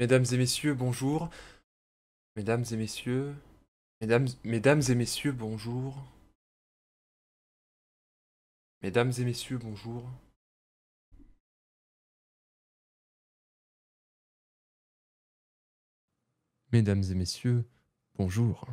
Mesdames et messieurs, bonjour. Mesdames et messieurs. Mesdames, mesdames et messieurs, bonjour. Mesdames et messieurs, bonjour. Mesdames et messieurs, bonjour.